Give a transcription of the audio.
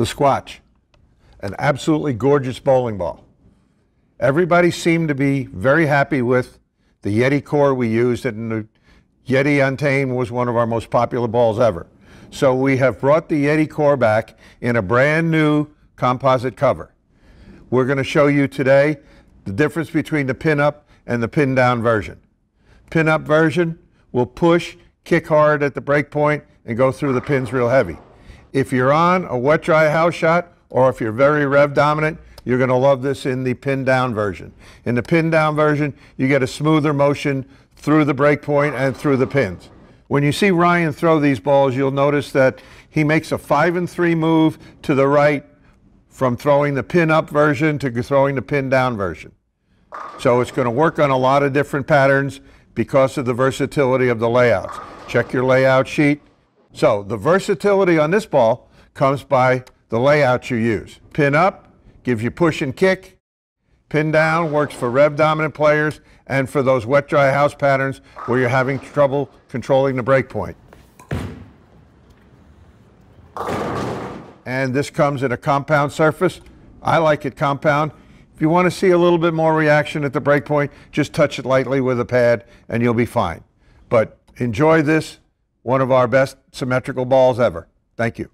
the squatch, an absolutely gorgeous bowling ball. Everybody seemed to be very happy with the Yeti core we used, and the Yeti Untamed was one of our most popular balls ever. So we have brought the Yeti core back in a brand new composite cover. We're going to show you today the difference between the pin-up and the pin-down version. Pin-up version will push, kick hard at the break point, and go through the pins real heavy. If you're on a wet dry house shot or if you're very rev dominant, you're going to love this in the pin down version. In the pin down version, you get a smoother motion through the breakpoint and through the pins. When you see Ryan throw these balls, you'll notice that he makes a five and three move to the right from throwing the pin up version to throwing the pin down version. So it's going to work on a lot of different patterns because of the versatility of the layouts. Check your layout sheet. So the versatility on this ball comes by the layout you use. Pin up gives you push and kick. Pin down works for rev dominant players and for those wet dry house patterns where you're having trouble controlling the break point. And this comes in a compound surface. I like it compound. If you want to see a little bit more reaction at the break point, just touch it lightly with a pad and you'll be fine. But enjoy this one of our best symmetrical balls ever. Thank you.